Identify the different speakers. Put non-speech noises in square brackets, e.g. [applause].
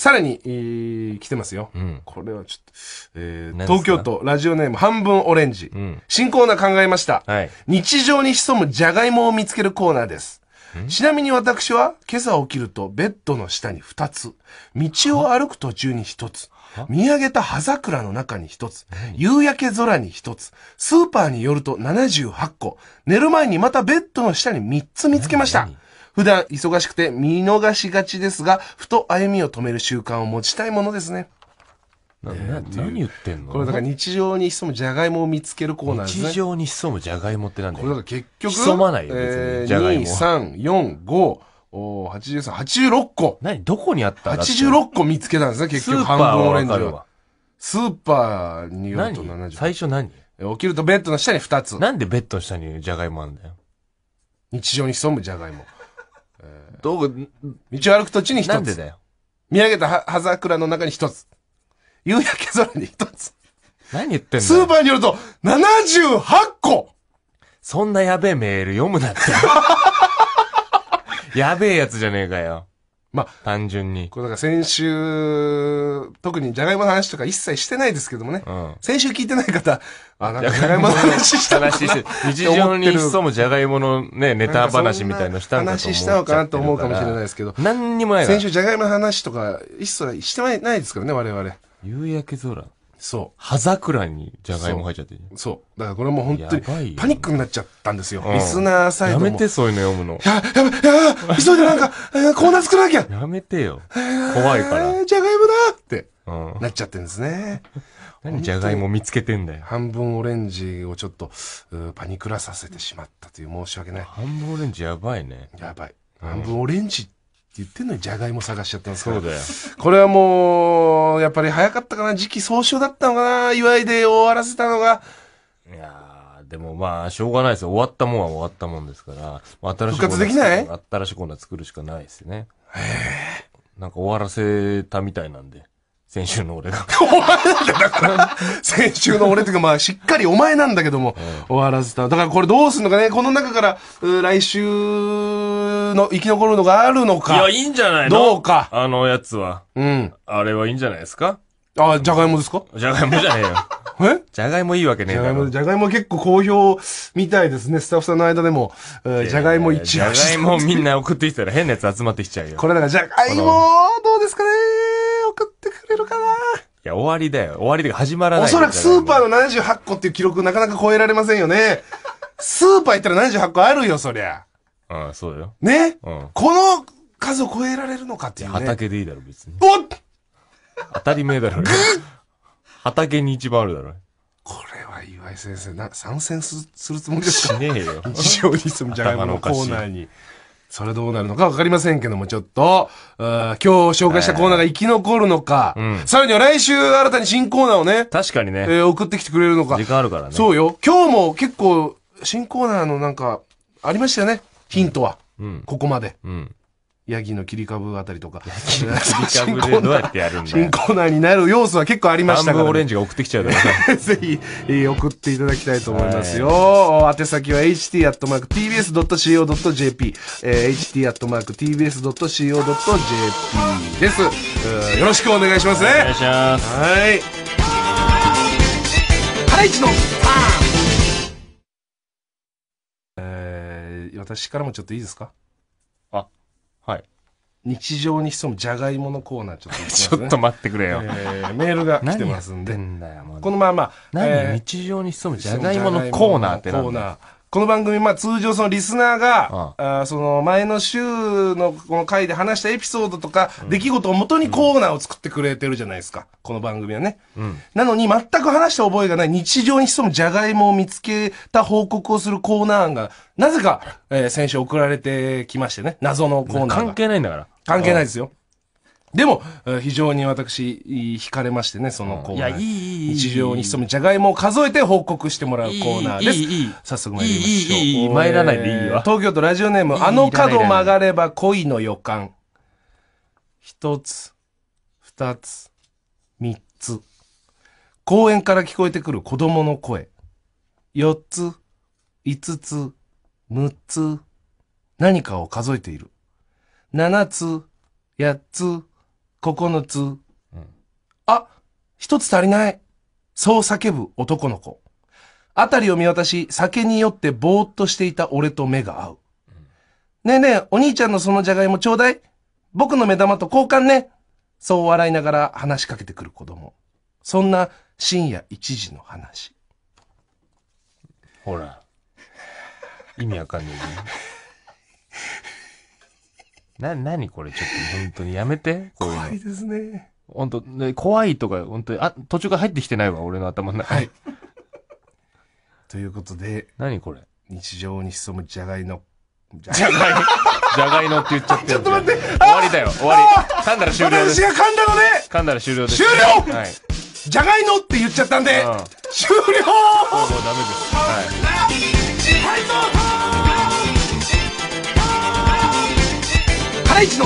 Speaker 1: さらに、えー、来てますよ。うん、これはちょっと、えー、東京都ラジオネーム半分オレンジ。うん、新コーナー考えました。はい、日常に潜むじゃがいもを見つけるコーナーです。ちなみに私は今朝起きるとベッドの下に2つ、道を歩く途中に1つ、見上げた葉桜の中に1つ、夕焼け空に1つ、スーパーによると78個、寝る前にまたベッドの下に3つ見つけました。普段忙しくて見逃しがちですが、ふと歩みを止める習慣を持ちたいものですね。何言ってんのこれだから日常に潜むじゃがいもを見つけるコーナーですね。日常に潜むじゃがいもってなんだよ。これだから結局。潜まないよ、別に。じゃがいも。2、3、4、5。83、86個。何どこにあったん ?86 個見つけたんですね、結局。半分オレンジは。スーパーによると70。最初何起きるとベッドの下に2つ。なんでベッドの下にじゃがいもあるんだよ。日常に潜むじゃがいも。道具、道を歩く土地に一つ。なんでだよ。見上げた葉桜の中に一つ。夕焼け空に一つ。何言ってんのスーパーによると、78個そんなやべえメール読むなって。[laughs] やべえやつじゃねえかよ。まあ、単純に。これだから先週、特にジャガイモの話とか一切してないですけどもね。うん、先週聞いてない方、あ、なんかジャガイモの話した話して、日常に潜
Speaker 2: むジャガイモのね、ネタ話みたいのしたのか話したのかなと思うかもしれないですけど。
Speaker 1: 何にもない先週ジャガイモの話とか、一切してないですからね、我々。夕焼け空。そう。
Speaker 2: 葉桜にじゃがいも入っちゃって
Speaker 1: そう。だからこれもう本当にパニックになっちゃったんですよ。リスナーサイドやめて、そ
Speaker 2: ういうの読むの。や、
Speaker 1: やばい、やばい、急いでなんか、えコーナー作らなきゃやめてよ。怖いからえじゃがいもだってうん。なっちゃってんですね。[laughs] 何じゃがいも見つけてんだよ。半分オレンジをちょっと、うパニクらさせてしまったという申し訳ない。半分オレンジやばいね。やばい。半分オレンジ言ってんのにじゃがいも探しちゃったんですかそうだよ。これはもう、やっぱり早かったかな。時期早々だったのかな。祝いで終わらせたのが。い
Speaker 2: やーでもまあ、しょうがないですよ。終わったもんは終わったもんですから、まあ新しい復活できない新しいコーナー作るしかないですね。なんか終わらせたみたいなんで、先週の俺
Speaker 1: が。終 [laughs] わらせただ先週の俺っていうか、まあ、しっかりお前なんだけども、終わらせた。だからこれどうすんのかね。この中から、来週、の、生き残るのがあるのか。いや、いいんじゃないのど
Speaker 2: うか。あのやつは。うん。あれはいいんじゃないですかあ、じゃがいもですかじゃがいもじゃねえよ。[laughs] えじゃがいもいいわけねえじゃがいも、
Speaker 1: じゃがいも結構好評みたいですね。スタッフさんの間でも、じゃがいも一じゃがいもみん
Speaker 2: な送ってきたら変なやつ集まってきちゃうよ。
Speaker 1: これだから、じゃがいも、どうですかね送っ
Speaker 2: てくれるかないや、終わりだよ。終わりで始まらない。おそらくスー
Speaker 1: パーの78個っていう記録なかなか超えられませんよね。スーパー行ったら78個あるよ、そりゃ。
Speaker 2: ああ、そうよ。ね、うん、
Speaker 1: この数を超えられるのかってい
Speaker 2: うね。畑でいいだろ、別に。おっ当たり前だろ。畑に一番あるだろ。こ
Speaker 1: れは岩井先生、な参戦するつもりですかしねえよ。日常に住むじゃがいものコーナーに。それどうなるのかわかりませんけども、ちょっと、今日紹介したコーナーが生き残るのか、うん、さらには来週新たに新コーナーをね、確かにね、えー、送ってきてくれるのか。時間あるからね。そうよ。今日も結構、新コーナーのなんか、ありましたよね。ヒントは、ここまで。ヤギの切り株あたりとか。切り株でどうやってやるんだ新コーナーになる要素は結構ありましたから、オレンジが送ってきちゃうから。[laughs] ぜひ、え送っていただきたいと思いますよ。お、宛先は ht.tbs.co.jp、え ht.tbs.co.jp です。よろしくお願いしますね。お願いします。はい。ハライチの私からもちょっといいですかあ、はい。日常に潜むじゃがいものコーナーちょっと、ね、[laughs] ちょっと待ってくれよ、えー、メールが来てますんでこのまま、えー、日常に潜むじゃがいものコーナーってなんだコーナーこの番組、まあ通常そのリスナーが、あその前の週のこの回で話したエピソードとか、出来事をもとにコーナーを作ってくれてるじゃないですか。この番組はね。うん、なのに全く話した覚えがない日常に潜むジャガイモを見つけた報告をするコーナー案が、なぜか、えー、先週送られてきましてね。謎のコーナーが。関係ないんだから。関係ないですよ。でも、非常に私、惹かれましてね、そのコーナー。いや、いい、日常に潜むじゃがいもを数えて報告してもらうコーナーです。早速参りましょう。いい参らないでいいわ。東京都ラジオネーム、あの角曲がれば恋の予感。一つ、二つ、三つ。公園から聞こえてくる子供の声。四つ、五つ、六つ。何かを数えている。七つ、八つ、九つ。うん、あ、一つ足りない。そう叫ぶ男の子。あたりを見渡し、酒に酔ってぼーっとしていた俺と目が合う。ねえねえ、お兄ちゃんのそのじゃがいもちょうだい。僕の目玉と交換ね。そう笑いながら話しかけてくる子供。そんな深夜1時の話。
Speaker 2: ほら。意味わかんないね。な、なにこれちょっと本当にやめて。怖いですね。本当ね、怖いとか、本当に、あ、途中から入ってきてないわ、俺の頭の中。はい。
Speaker 1: ということで、何これ。日常に潜むじゃがいの、じゃがい、じゃがいのって言っちゃってちょっと待って終わりだよ、終わり。噛んだら終了で私が噛んだので、
Speaker 2: 噛んだら終了です。終了はい。
Speaker 1: じゃがいのって言っち
Speaker 2: ゃったんで、うん終了もうダメで
Speaker 1: す。はい。ハライチの